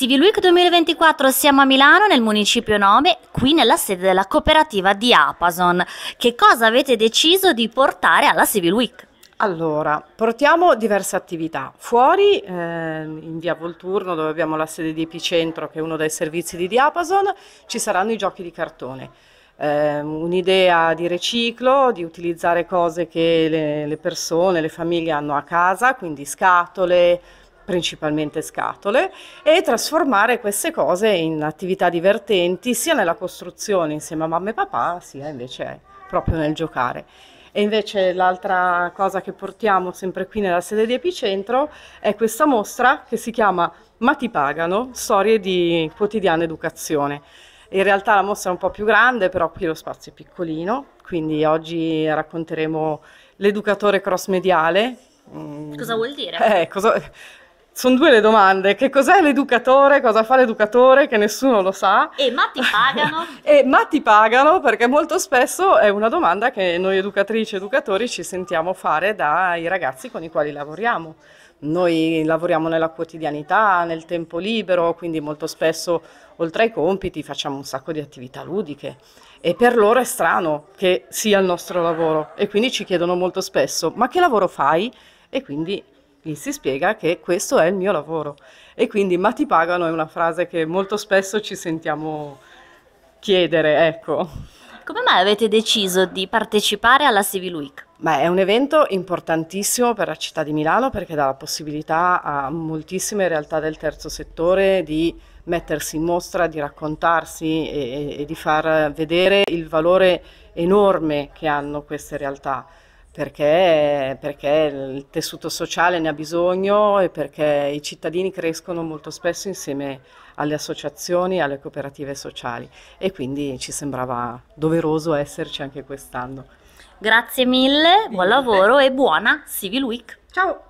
Civil Week 2024 siamo a Milano nel municipio 9, qui nella sede della cooperativa di Apason. Che cosa avete deciso di portare alla Civil Week? Allora, portiamo diverse attività. Fuori, eh, in via Volturno, dove abbiamo la sede di Epicentro, che è uno dei servizi di Diapason, ci saranno i giochi di cartone. Eh, un'idea di riciclo, di utilizzare cose che le, le persone, le famiglie hanno a casa, quindi scatole, principalmente scatole, e trasformare queste cose in attività divertenti sia nella costruzione insieme a mamma e papà, sia invece proprio nel giocare. E invece l'altra cosa che portiamo sempre qui nella sede di Epicentro è questa mostra che si chiama Ma ti pagano? Storie di quotidiana educazione. In realtà la mostra è un po' più grande, però qui lo spazio è piccolino, quindi oggi racconteremo l'educatore cross mediale. Cosa vuol dire? Eh, cosa, sono due le domande. Che cos'è l'educatore? Cosa fa l'educatore? Che nessuno lo sa. E ma ti pagano? e ma ti pagano? Perché molto spesso è una domanda che noi educatrici e educatori ci sentiamo fare dai ragazzi con i quali lavoriamo. Noi lavoriamo nella quotidianità, nel tempo libero, quindi molto spesso oltre ai compiti facciamo un sacco di attività ludiche e per loro è strano che sia il nostro lavoro e quindi ci chiedono molto spesso ma che lavoro fai? E quindi gli si spiega che questo è il mio lavoro e quindi ma ti pagano è una frase che molto spesso ci sentiamo chiedere, ecco. Come mai avete deciso di partecipare alla Civil Week? Ma è un evento importantissimo per la città di Milano perché dà la possibilità a moltissime realtà del terzo settore di mettersi in mostra, di raccontarsi e, e di far vedere il valore enorme che hanno queste realtà perché, perché, il tessuto sociale ne ha bisogno e perché i cittadini crescono molto spesso insieme alle associazioni, alle cooperative sociali e quindi ci sembrava doveroso esserci anche quest'anno. Grazie mille, buon lavoro e buona Civil Week. Ciao!